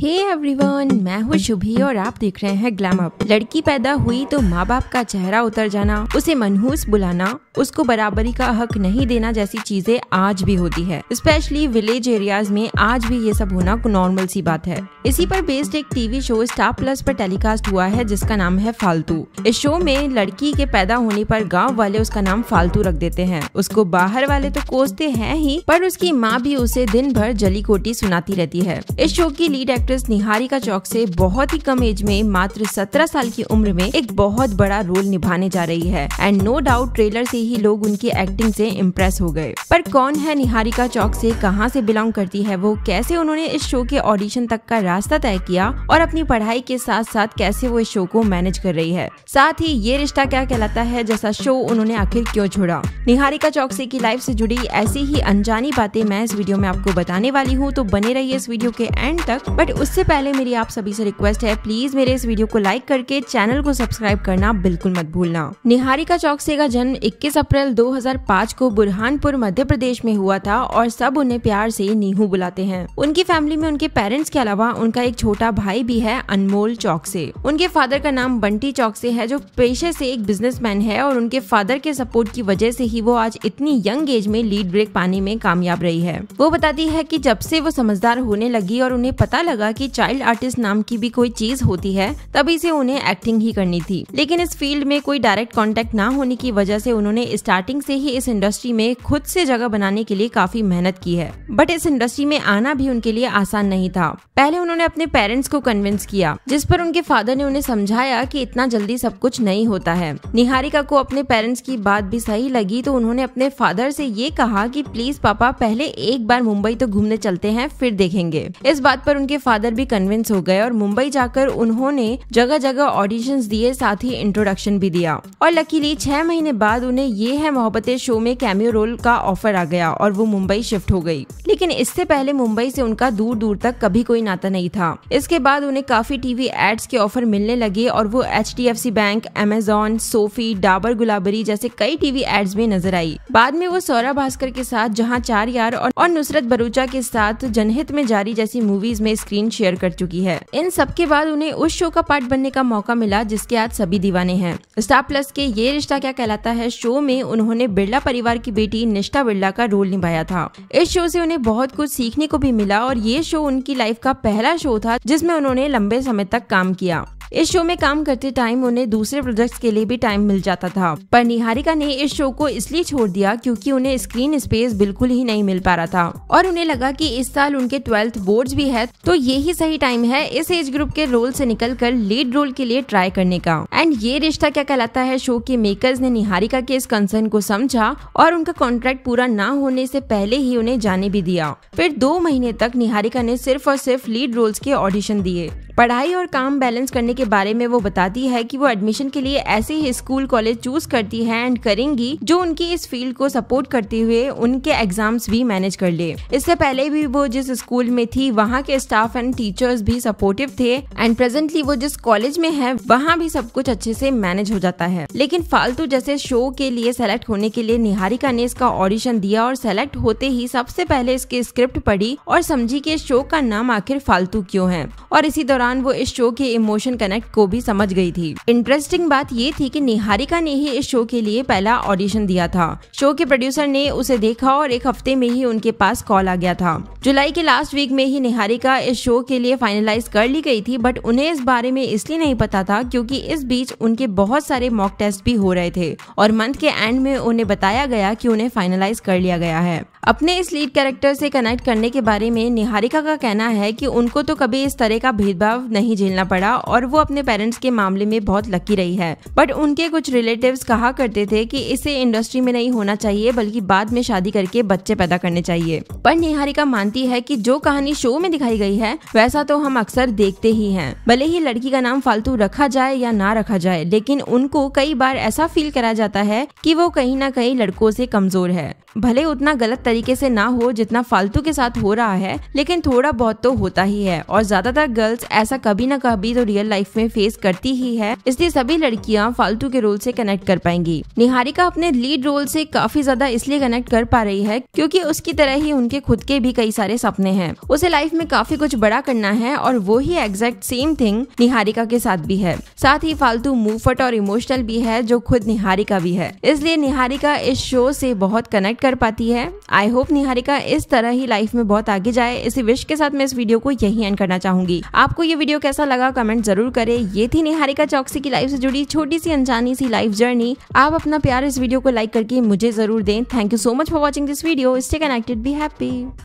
हे hey everyone मैं हूँ शुभी और आप देख रहे हैं ग्लैमअप लड़की पैदा हुई तो माँ बाप का चेहरा उतर जाना उसे मनहूस बुलाना उसको बराबरी का हक नहीं देना जैसी चीजें आज भी होती है स्पेशली विलेज एरियाज में आज भी ये सब होना नॉर्मल सी बात है इसी पर बेस्ड एक टीवी शो स्टार प्लस पर टेलीकास्ट हुआ है जिसका नाम है फालतू इस शो में लड़की के पैदा होने पर गांव वाले उसका नाम फालतू रख देते हैं उसको बाहर वाले तो कोसते हैं ही पर उसकी माँ भी उसे दिन भर जली कोटी सुनाती रहती है इस शो की lead actor actress Niharika Chowk से बहुत ही कम एज में मात्र 17 साल की उम्र में एक बहुत बड़ा रोल निभाने जा रही है एंड नो डाउट ट्रेलर से ही लोग उनकी एक्टिंग से इम्प्रेस हो गए पर कौन है निहारिका चौक से कहां से बिलोंग करती है वो कैसे उन्होंने इस शो के ऑडिशन तक का रास्ता तय किया और अपनी पढ़ाई के साथ साथ कैसे वो इस शो को मैनेज कर रही है साथ ही ये रिश्ता क्या कहलाता है जैसा शो उन्होंने आखिर क्यों छोड़ा निहारिका ऐसी की लाइफ से जुड़ी ऐसी ही अनजानी बातें मैं इस वीडियो में आपको बताने वाली हूँ तो बने रहिए इस वीडियो के एंड तक बट उससे पहले मेरी आप सभी से रिक्वेस्ट है प्लीज मेरे इस वीडियो को लाइक करके चैनल को सब्सक्राइब करना बिल्कुल मत भूलना निहारिका चौकसे का जन्म 21 अप्रैल 2005 को बुरहानपुर मध्य प्रदेश में हुआ था और सब उन्हें प्यार से नीहू बुलाते हैं उनकी फैमिली में उनके पेरेंट्स के अलावा उनका एक छोटा भाई भी है अनमोल चौकसे उनके फादर का नाम बंटी चौकसे है जो पेशे से एक बिजनेसमैन है और उनके फादर के सपोर्ट की वजह से ही वो आज इतनी यंग एज में लीड ब्रेक पाने में कामयाब रही है वो बताती है की जब से वो समझदार होने लगी और उन्हें पता लगा लगा कि चाइल्ड आर्टिस्ट नाम की भी कोई चीज होती है तभी से उन्हें एक्टिंग ही करनी थी लेकिन इस फील्ड में कोई डायरेक्ट कॉन्टेक्ट न होने की वजह से उन्होंने स्टार्टिंग से ही इस इंडस्ट्री में खुद से जगह बनाने के लिए काफी मेहनत की है बट इस इंडस्ट्री में आना भी उनके लिए आसान नहीं था पहले उन्होंने अपने पेरेंट्स को कन्विंस किया जिस पर उनके फादर ने उन्हें समझाया कि इतना जल्दी सब कुछ नहीं होता है निहारिका को अपने पेरेंट्स की बात भी सही लगी तो उन्होंने अपने फादर से ये कहा कि प्लीज पापा पहले एक बार मुंबई तो घूमने चलते हैं फिर देखेंगे इस बात पर उनके फादर फादर भी कन्विंस हो गए और मुंबई जाकर उन्होंने जगह जगह ऑडिशन दिए साथ ही इंट्रोडक्शन भी दिया और लकीली छह महीने बाद उन्हें ये है मोहब्बतें शो में कैमियो रोल का ऑफर आ गया और वो मुंबई शिफ्ट हो गई लेकिन इससे पहले मुंबई से उनका दूर दूर तक कभी कोई नाता नहीं था इसके बाद उन्हें काफी टीवी एड्स के ऑफर मिलने लगे और वो H bank Amazon Sofy Dabur Gulabari जैसे कई टीवी एड्स में नजर आई बाद में वो सौरा भास्कर के साथ जहाँ चार यार और नुसरत बरूचा के साथ जनहित में जारी जैसी मूवीज में स्क्रीन स्क्रीन शेयर कर चुकी है इन सब के बाद उन्हें उस शो का पार्ट बनने का मौका मिला जिसके आज सभी दीवाने हैं स्टार प्लस के ये रिश्ता क्या कहलाता है शो में उन्होंने बिरला परिवार की बेटी निष्ठा बिरला का रोल निभाया था इस शो से उन्हें बहुत कुछ सीखने को भी मिला और ये शो उनकी लाइफ का पहला शो था जिसमें उन्होंने लंबे समय तक काम किया इस शो में काम करते टाइम उन्हें दूसरे प्रोजेक्ट्स के लिए भी टाइम मिल जाता था पर निहारिका ने इस शो को इसलिए छोड़ दिया क्योंकि उन्हें स्क्रीन स्पेस बिल्कुल ही नहीं मिल पा रहा था और उन्हें लगा कि इस साल उनके ट्वेल्थ बोर्ड भी है तो ये ही सही टाइम है इस एज ग्रुप के रोल से निकल कर लीड रोल के लिए ट्राई करने का एंड ये रिश्ता क्या कहलाता है शो के मेकर्स ने निहारिका के इस कंसर्न को समझा और उनका कॉन्ट्रैक्ट पूरा न होने से पहले ही उन्हें जाने भी दिया फिर दो महीने तक निहारिका ने सिर्फ और सिर्फ लीड रोल्स के ऑडिशन दिए पढ़ाई और काम बैलेंस करने के बारे में वो बताती है कि वो एडमिशन के लिए ऐसे ही स्कूल कॉलेज चूज करती है एंड करेंगी जो उनकी इस फील्ड को सपोर्ट करते हुए उनके एग्जाम्स भी मैनेज कर ले इससे पहले भी वो जिस स्कूल में थी वहाँ के स्टाफ एंड टीचर्स भी सपोर्टिव थे एंड प्रेजेंटली वो जिस कॉलेज में है वहाँ भी सब कुछ अच्छे से मैनेज हो जाता है लेकिन फालतू जैसे शो के लिए सेलेक्ट होने के लिए निहारिका ने इसका ऑडिशन दिया और सेलेक्ट होते ही सबसे पहले इसके स्क्रिप्ट पढ़ी और समझी कि शो का नाम आखिर फालतू क्यों है और इसी दौरान वो इस शो के इमोशन कनेक्ट को भी समझ गई थी इंटरेस्टिंग बात ये थी कि निहारिका ने ही इस शो के लिए पहला ऑडिशन दिया था शो के प्रोड्यूसर ने उसे देखा और एक हफ्ते में ही उनके पास कॉल आ गया था जुलाई के लास्ट वीक में ही निहारिका इस शो के लिए फाइनलाइज कर ली गई थी बट उन्हें इस बारे में इसलिए नहीं पता था क्योंकि इस बीच उनके बहुत सारे मॉक टेस्ट भी हो रहे थे और मंथ के एंड में उन्हें बताया गया कि उन्हें फाइनलाइज कर लिया गया है अपने इस लीड कैरेक्टर से कनेक्ट करने के बारे में निहारिका का कहना है कि उनको तो कभी इस तरह का भेदभाव नहीं झेलना पड़ा और वो अपने पेरेंट्स के मामले में बहुत लकी रही है बट उनके कुछ रिलेटिव्स कहा करते थे कि इसे इंडस्ट्री में नहीं होना चाहिए बल्कि बाद में शादी करके बच्चे पैदा करने चाहिए पर निहारिका मानती है की जो कहानी शो में दिखाई गई है वैसा तो हम अक्सर देखते ही है भले ही लड़की का नाम फालतू रखा जाए या ना रखा जाए लेकिन उनको कई बार ऐसा फील कराया जाता है की वो कहीं ना कहीं लड़कों से कमजोर है भले उतना गलत तरीके से ना हो जितना फालतू के साथ हो रहा है लेकिन थोड़ा बहुत तो होता ही है और ज्यादातर गर्ल्स ऐसा कभी ना कभी तो रियल लाइफ में फेस करती ही है इसलिए सभी लड़कियां फालतू के रोल से कनेक्ट कर पाएंगी निहारिका अपने लीड रोल से काफी ज्यादा इसलिए कनेक्ट कर पा रही है क्योंकि उसकी तरह ही उनके खुद के भी कई सारे सपने हैं उसे लाइफ में काफी कुछ बड़ा करना है और वो ही एग्जैक्ट सेम थिंग निहारिका के साथ भी है साथ ही फालतू मूवफट और इमोशनल भी है जो खुद निहारिका भी है इसलिए निहारिका इस शो से बहुत कनेक्ट कर पाती है आई होप निहारिका इस तरह ही लाइफ में बहुत आगे जाए इसी विश के साथ मैं इस वीडियो को यही एंड करना चाहूंगी आपको ये वीडियो कैसा लगा कमेंट जरूर करे ये थी निहारिका चौकसी की लाइफ से जुड़ी छोटी सी अनजानी सी लाइफ जर्नी आप अपना प्यार इस वीडियो को लाइक करके मुझे जरूर दें thank you so much for watching this video stay connected be happy